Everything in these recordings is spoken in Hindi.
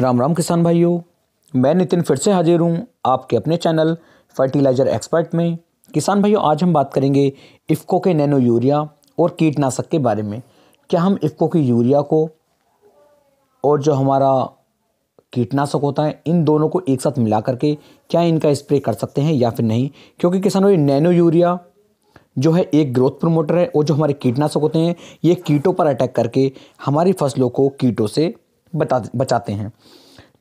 राम राम किसान भाइयों मैं नितिन फिर से हाजिर हूँ आपके अपने चैनल फर्टिलाइज़र एक्सपर्ट में किसान भाइयों आज हम बात करेंगे इफ़को के नैनो यूरिया और कीटनाशक के बारे में क्या हम इफ़को की यूरिया को और जो हमारा कीटनाशक होता है इन दोनों को एक साथ मिला करके क्या इनका स्प्रे कर सकते हैं या फिर नहीं क्योंकि किसानों ये नैनो यूरिया जो है एक ग्रोथ प्रमोटर है और जो हमारे कीटनाशक होते हैं ये कीटों पर अटैक करके हमारी फसलों को कीटों से बता बचाते हैं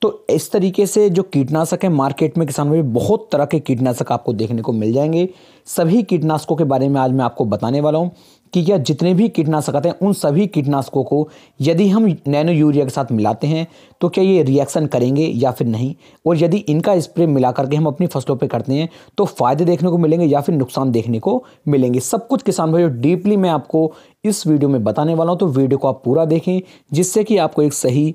तो इस तरीके से जो कीटनाशक है मार्केट में किसानों में बहुत तरह के कीटनाशक आपको देखने को मिल जाएंगे सभी कीटनाशकों के बारे में आज मैं आपको बताने वाला हूँ कि यह जितने भी कीटनाशक आते हैं उन सभी कीटनाशकों को यदि हम नैनो यूरिया के साथ मिलाते हैं तो क्या ये रिएक्शन करेंगे या फिर नहीं और यदि इनका स्प्रे मिला करके हम अपनी फसलों पर करते हैं तो फ़ायदे देखने को मिलेंगे या फिर नुकसान देखने को मिलेंगे सब कुछ किसान भाइयों डीपली मैं आपको इस वीडियो में बताने वाला हूँ तो वीडियो को आप पूरा देखें जिससे कि आपको एक सही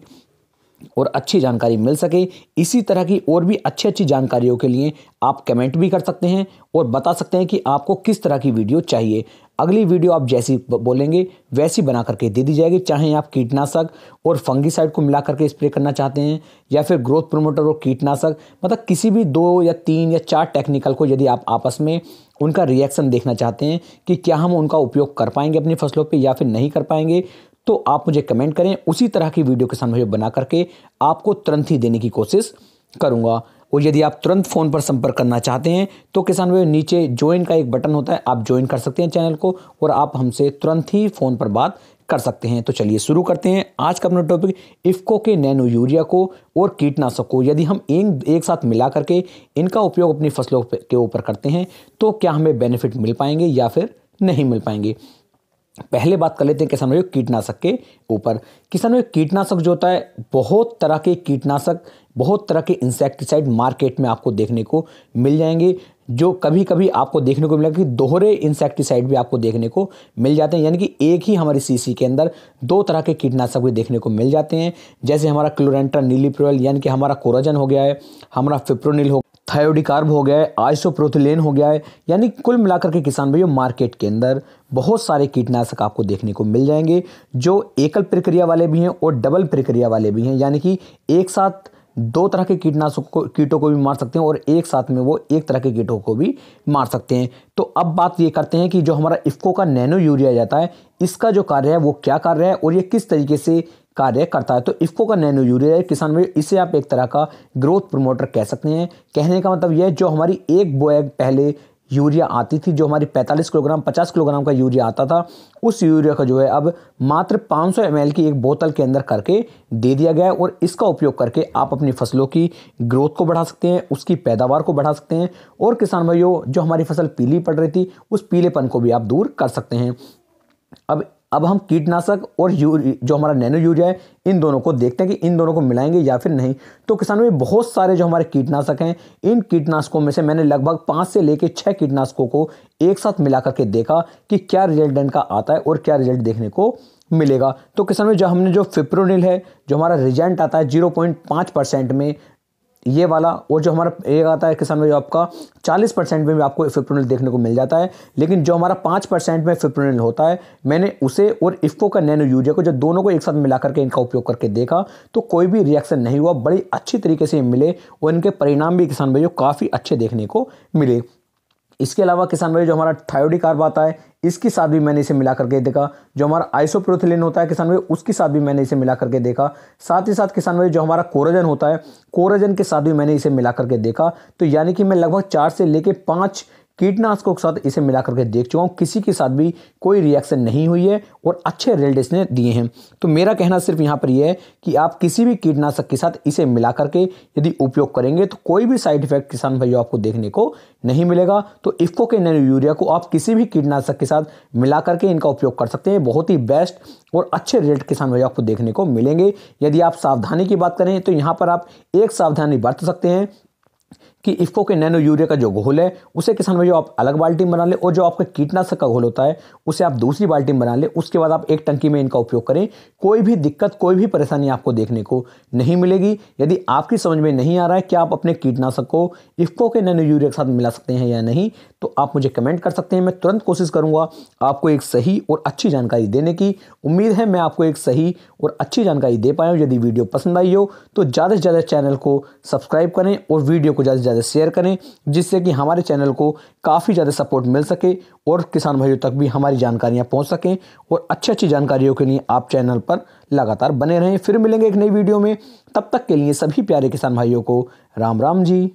और अच्छी जानकारी मिल सके इसी तरह की और भी अच्छी अच्छी जानकारियों के लिए आप कमेंट भी कर सकते हैं और बता सकते हैं कि आपको किस तरह की वीडियो चाहिए अगली वीडियो आप जैसी बोलेंगे वैसी बना करके दे दी जाएगी चाहे आप कीटनाशक और फंगीसाइड को मिला करके स्प्रे करना चाहते हैं या फिर ग्रोथ प्रोमोटर और कीटनाशक मतलब किसी भी दो या तीन या चार टेक्निकल को यदि आप आपस में उनका रिएक्शन देखना चाहते हैं कि क्या हम उनका उपयोग कर पाएंगे अपनी फसलों पर या फिर नहीं कर पाएंगे तो आप मुझे कमेंट करें उसी तरह की वीडियो के साथ मुझे बना करके आपको तुरंत ही देने की कोशिश करूंगा और यदि आप तुरंत फ़ोन पर संपर्क करना चाहते हैं तो किसान भाई नीचे ज्वाइन का एक बटन होता है आप ज्वाइन कर सकते हैं चैनल को और आप हमसे तुरंत ही फ़ोन पर बात कर सकते हैं तो चलिए शुरू करते हैं आज का अपना टॉपिक इफ्को के नैनो यूरिया को और कीटनाशक को यदि हम एक एक साथ मिला करके इनका उपयोग अपनी फसलों के ऊपर करते हैं तो क्या हमें बेनिफिट मिल पाएंगे या फिर नहीं मिल पाएंगे पहले बात कर लेते हैं किसान भाइयों कीटनाशक के ऊपर किसान भाई कीटनाशक जो होता है बहुत तरह के कीटनाशक बहुत तरह के इंसेक्टिसाइड मार्केट में आपको देखने को मिल जाएंगे जो कभी कभी आपको देखने को मिलेगा कि दोहरे इंसेक्टिसाइड भी आपको देखने को मिल जाते हैं यानी कि एक ही हमारी सीसी के अंदर दो तरह के कीटनाशक भी देखने को मिल जाते हैं जैसे हमारा क्लोरेंट्रा नीलीप्रोल यानी कि हमारा कोराजन हो गया है हमारा फिप्रोनिल हो थायोडिकार्ब हो गया है आइसोप्रोथिलेन हो गया है यानी कुल मिलाकर के किसान भैया मार्केट के अंदर बहुत सारे कीटनाशक आपको देखने को मिल जाएंगे जो एकल प्रक्रिया वाले भी हैं और डबल प्रक्रिया वाले भी हैं यानी कि एक साथ दो तरह के कीटनाशकों को कीटों को भी मार सकते हैं और एक साथ में वो एक तरह के कीटों को भी मार सकते हैं तो अब बात ये करते हैं कि जो हमारा इफ्को का नैनो यूरिया जाता है इसका जो कार्य है वो क्या कार्य है और ये किस तरीके से कार्य करता है तो इफ्को का नैनो यूरिया है किसान में इसे आप एक तरह का ग्रोथ प्रमोटर कह सकते हैं कहने का मतलब यह जो हमारी एक बोएग पहले यूरिया आती थी जो हमारी 45 किलोग्राम 50 किलोग्राम का यूरिया आता था उस यूरिया का जो है अब मात्र 500 सौ की एक बोतल के अंदर करके दे दिया गया है और इसका उपयोग करके आप अपनी फसलों की ग्रोथ को बढ़ा सकते हैं उसकी पैदावार को बढ़ा सकते हैं और किसान भाइयों जो हमारी फसल पीली पड़ रही थी उस पीलेपन को भी आप दूर कर सकते हैं अब अब हम कीटनाशक और जो हमारा नैनो यूरिया है इन दोनों को देखते हैं कि इन दोनों को मिलाएंगे या फिर नहीं तो किसानों में बहुत सारे जो हमारे कीटनाशक हैं इन कीटनाशकों में से मैंने लगभग पाँच से लेकर छः कीटनाशकों को एक साथ मिला करके देखा कि क्या रिजल्ट इनका आता है और क्या रिजल्ट देखने को मिलेगा तो किसानों जो हमने जो फिप्रोनिल है जो हमारा रिजेंट आता है पाँच परसेंट में ये वाला और जो हमारा एक आता है किसान भाई आपका 40 परसेंट में भी आपको इफिप्रोनल देखने को मिल जाता है लेकिन जो हमारा 5 परसेंट में इफिप्रोनिल होता है मैंने उसे और इफ्को का नैनो यूरिया को जो दोनों को एक साथ मिला करके इनका उपयोग करके देखा तो कोई भी रिएक्शन नहीं हुआ बड़ी अच्छी तरीके से मिले और इनके परिणाम भी किसान भाई काफ़ी अच्छे देखने को मिले इसके अलावा किसान भाई जो हमारा कार्ब आता है इसके साथ भी मैंने इसे मिला करके देखा जो हमारा आइसोप्रोथिलिन होता है किसान भाई उसके साथ भी मैंने इसे मिला करके देखा साथ ही साथ किसान भाई जो हमारा कोरोजन होता है कोरोजन के साथ भी मैंने इसे मिला करके देखा तो यानी कि मैं लगभग चार से लेकर पाँच कीटनाशकों के साथ इसे मिला करके देख चुका हूँ किसी के साथ भी कोई रिएक्शन नहीं हुई है और अच्छे रिजल्ट इसने दिए हैं तो मेरा कहना सिर्फ यहाँ पर यह है कि आप किसी भी कीटनाशक के साथ इसे मिला करके यदि उपयोग करेंगे तो कोई भी साइड इफेक्ट किसान भाइयों आपको देखने को नहीं मिलेगा तो इफ्को के नैनो यूरिया को आप किसी भी कीटनाशक के साथ मिला करके इनका उपयोग कर सकते हैं बहुत ही बेस्ट और अच्छे रिजल्ट किसान भाइयों आपको देखने को मिलेंगे यदि आप सावधानी की बात करें तो यहाँ पर आप एक सावधानी बरत सकते हैं कि इफ़ो के नैनो यूरिया का जो घोल है उसे किसान भाई आप अलग बाल्टी में बना लें और जो आपका कीटनाशक का घोल होता है उसे आप दूसरी बाल्टी में बना लें उसके बाद आप एक टंकी में इनका उपयोग करें कोई भी दिक्कत कोई भी परेशानी आपको देखने को नहीं मिलेगी यदि आपकी समझ में नहीं आ रहा है कि आप अपने कीटनाशक को इफ़ो के नैनो यूरिया के साथ मिला सकते हैं या नहीं तो आप मुझे कमेंट कर सकते हैं मैं तुरंत कोशिश करूँगा आपको एक सही और अच्छी जानकारी देने की उम्मीद है मैं आपको एक सही और अच्छी जानकारी दे पाया हूँ यदि वीडियो पसंद आई हो तो ज़्यादा से ज़्यादा चैनल को सब्सक्राइब करें और वीडियो को ज़्यादा से ज़्यादा शेयर करें जिससे कि हमारे चैनल को काफ़ी ज़्यादा सपोर्ट मिल सके और किसान भाइयों तक भी हमारी जानकारियाँ पहुँच सकें और अच्छी अच्छी जानकारियों के लिए आप चैनल पर लगातार बने रहें फिर मिलेंगे एक नई वीडियो में तब तक के लिए सभी प्यारे किसान भाइयों को राम राम जी